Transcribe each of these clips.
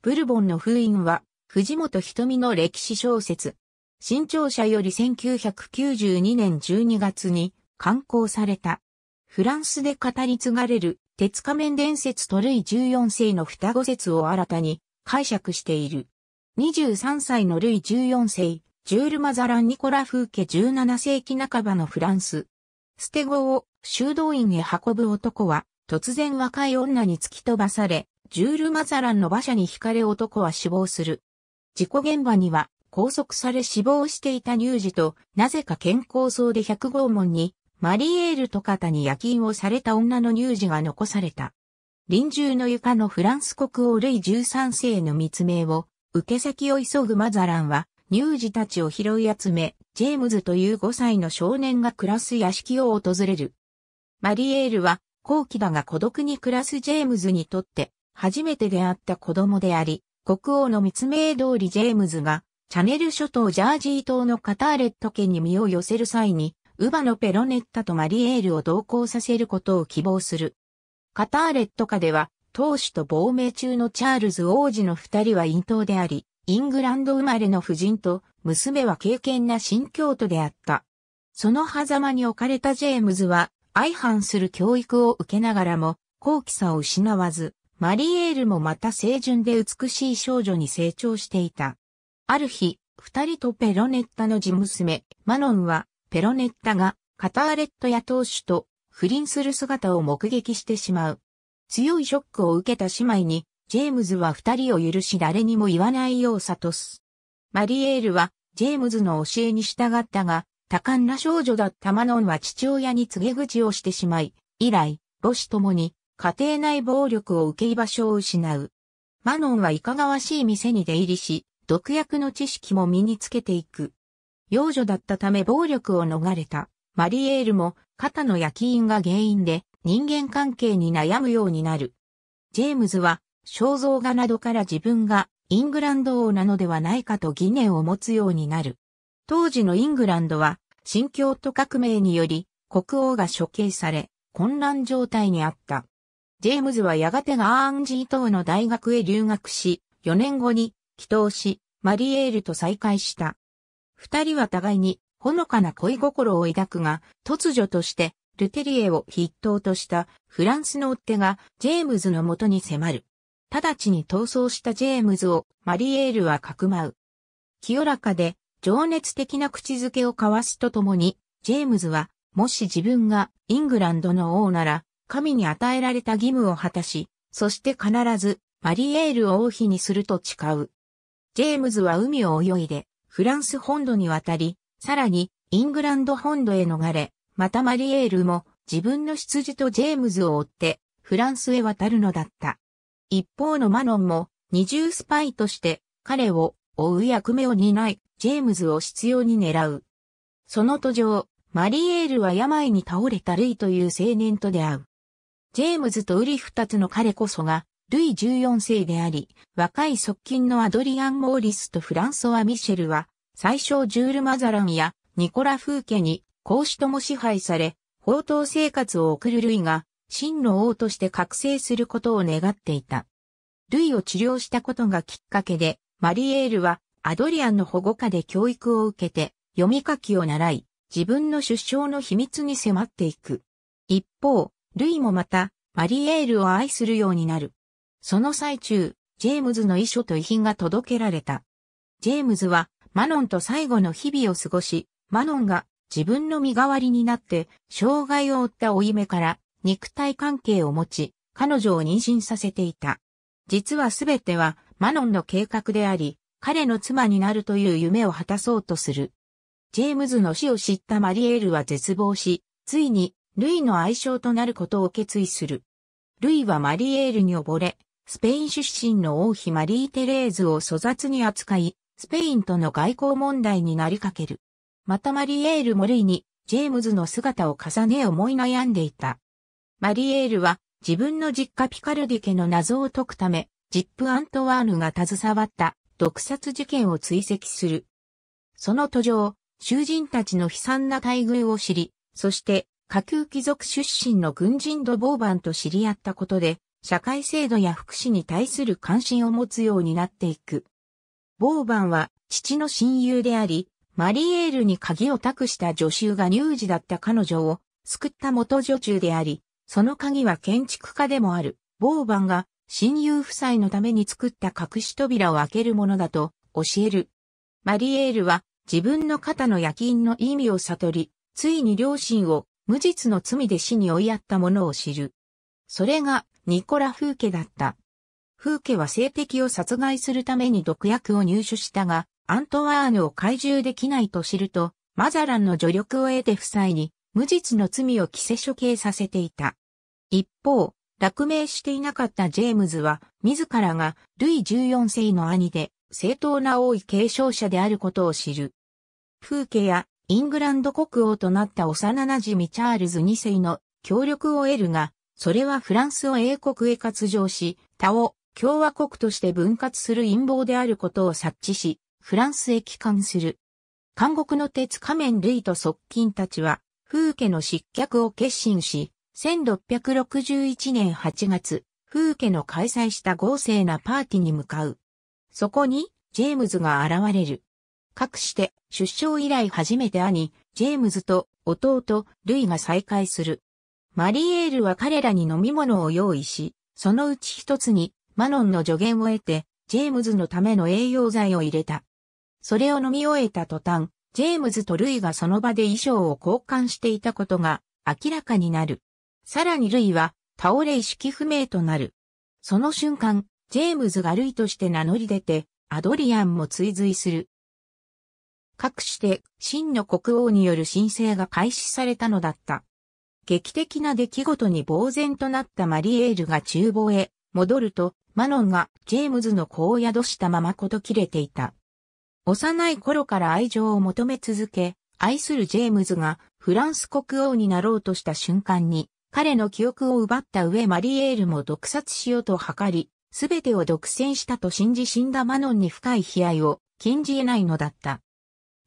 ブルボンの封印は、藤本瞳の歴史小説。新潮社より1992年12月に刊行された。フランスで語り継がれる鉄仮面伝説とルイ14世の双子説を新たに解釈している。23歳のルイ14世、ジュール・マザラン・ニコラ・フーケ17世紀半ばのフランス。捨て子を修道院へ運ぶ男は突然若い女に突き飛ばされ、ジュール・マザランの馬車に惹かれ男は死亡する。事故現場には拘束され死亡していた乳児と、なぜか健康層で百号門に、マリエールと方に夜勤をされた女の乳児が残された。臨終の床のフランス国王ルイ13世の密命を、受け先を急ぐマザランは、乳児たちを拾い集め、ジェームズという5歳の少年が暮らす屋敷を訪れる。マリエールは、後期だが孤独に暮らすジェームズにとって、初めて出会った子供であり、国王の密命通りジェームズが、チャネル諸島ジャージー島のカターレット家に身を寄せる際に、ウバのペロネッタとマリエールを同行させることを希望する。カターレット家では、当主と亡命中のチャールズ王子の二人は陰頭であり、イングランド生まれの夫人と娘は敬虔な新教徒であった。その狭間に置かれたジェームズは、相反する教育を受けながらも、高貴さを失わず、マリエールもまた清純で美しい少女に成長していた。ある日、二人とペロネッタの地娘、マノンは、ペロネッタが、カターレットや当主と不倫する姿を目撃してしまう。強いショックを受けた姉妹に、ジェームズは二人を許し誰にも言わないよう悟す。マリエールは、ジェームズの教えに従ったが、多感な少女だったマノンは父親に告げ口をしてしまい、以来、母子ともに家庭内暴力を受け居場所を失う。マノンはいかがわしい店に出入りし、毒薬の知識も身につけていく。幼女だったため暴力を逃れた。マリエールも肩の焼き印が原因で人間関係に悩むようになる。ジェームズは肖像画などから自分がイングランド王なのではないかと疑念を持つようになる。当時のイングランドは新教徒革命により国王が処刑され混乱状態にあった。ジェームズはやがてガーンジー島の大学へ留学し、4年後に帰島し、マリエールと再会した。二人は互いにほのかな恋心を抱くが、突如としてルテリエを筆頭としたフランスの追っ手がジェームズの元に迫る。直ちに逃走したジェームズをマリエールはかくまう。清らかで情熱的な口づけを交わすとともに、ジェームズはもし自分がイングランドの王なら神に与えられた義務を果たし、そして必ずマリエールを王妃にすると誓う。ジェームズは海を泳いで、フランス本土に渡り、さらにイングランド本土へ逃れ、またマリエールも自分の羊とジェームズを追ってフランスへ渡るのだった。一方のマノンも二重スパイとして彼を追う役目を担い、ジェームズを執拗に狙う。その途上、マリエールは病に倒れたレイという青年と出会う。ジェームズとウリ二つの彼こそが、ルイ14世であり、若い側近のアドリアン・モーリスとフランソワ・ミシェルは、最初ジュール・マザランやニコラ・フーケに公私とも支配され、宝刀生活を送るルイが、真の王として覚醒することを願っていた。ルイを治療したことがきっかけで、マリエールはアドリアンの保護下で教育を受けて、読み書きを習い、自分の出生の秘密に迫っていく。一方、ルイもまた、マリエールを愛するようになる。その最中、ジェームズの遺書と遺品が届けられた。ジェームズは、マノンと最後の日々を過ごし、マノンが自分の身代わりになって、障害を負ったおい目から肉体関係を持ち、彼女を妊娠させていた。実はすべてはマノンの計画であり、彼の妻になるという夢を果たそうとする。ジェームズの死を知ったマリエールは絶望し、ついにルイの愛称となることを決意する。ルイはマリエールに溺れ、スペイン出身の王妃マリー・テレーズを粗雑に扱い、スペインとの外交問題になりかける。またマリエールもルイに、ジェームズの姿を重ね思い悩んでいた。マリエールは、自分の実家ピカルディ家の謎を解くため、ジップ・アントワーヌが携わった毒殺事件を追跡する。その途上、囚人たちの悲惨な待遇を知り、そして下級貴族出身の軍人ドボーバンと知り合ったことで、社会制度や福祉に対する関心を持つようになっていく。ボーバンは父の親友であり、マリエールに鍵を託した女囚が乳児だった彼女を救った元女中であり、その鍵は建築家でもある、ボーバンが親友夫妻のために作った隠し扉を開けるものだと教える。マリエールは自分の肩の夜勤の意味を悟り、ついに両親を無実の罪で死に追いやった者を知る。それがニコラ・フーケだった。フーケは性的を殺害するために毒薬を入手したが、アントワーヌを懐柔できないと知ると、マザランの助力を得て夫妻に、無実の罪を着せ処刑させていた。一方、落命していなかったジェームズは、自らがルイ14世の兄で、正当な王位継承者であることを知る。風景やイングランド国王となった幼馴染チャールズ2世の協力を得るが、それはフランスを英国へ割譲し、他を共和国として分割する陰謀であることを察知し、フランスへ帰還する。監獄の鉄仮面類と側近たちは、風家の失脚を決心し、1661年8月、風家の開催した豪勢なパーティーに向かう。そこに、ジェームズが現れる。かくして出生以来初めて兄、ジェームズと弟、ルイが再会する。マリエールは彼らに飲み物を用意し、そのうち一つにマノンの助言を得て、ジェームズのための栄養剤を入れた。それを飲み終えた途端、ジェームズとルイがその場で衣装を交換していたことが明らかになる。さらにルイは倒れ意識不明となる。その瞬間、ジェームズがルイとして名乗り出て、アドリアンも追随する。各して、真の国王による申請が開始されたのだった。劇的な出来事に呆然となったマリエールが厨房へ戻ると、マノンがジェームズの子を宿したままこと切れていた。幼い頃から愛情を求め続け、愛するジェームズがフランス国王になろうとした瞬間に、彼の記憶を奪った上マリエールも毒殺しようと図り、すべてを独占したと信じ死んだマノンに深い悲哀を禁じ得ないのだった。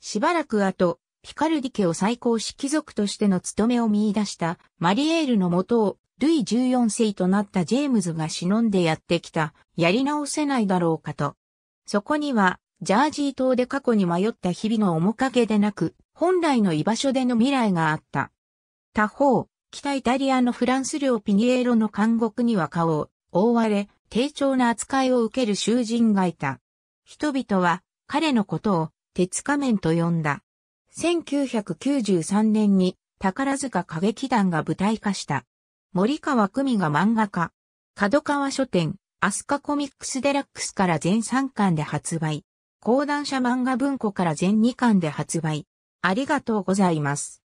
しばらく後、ピカルディ家を最高貴族としての務めを見出したマリエールのもとを、ルイ14世となったジェームズが忍んでやってきた、やり直せないだろうかと。そこには、ジャージー島で過去に迷った日々の面影でなく、本来の居場所での未来があった。他方、北イタリアのフランス領ピニエロの監獄には顔を覆われ、低調な扱いを受ける囚人がいた。人々は彼のことを鉄仮面と呼んだ。1993年に宝塚歌劇団が舞台化した。森川久美が漫画家。角川書店、アスカコミックスデラックスから全3巻で発売。講談社漫画文庫から全2巻で発売。ありがとうございます。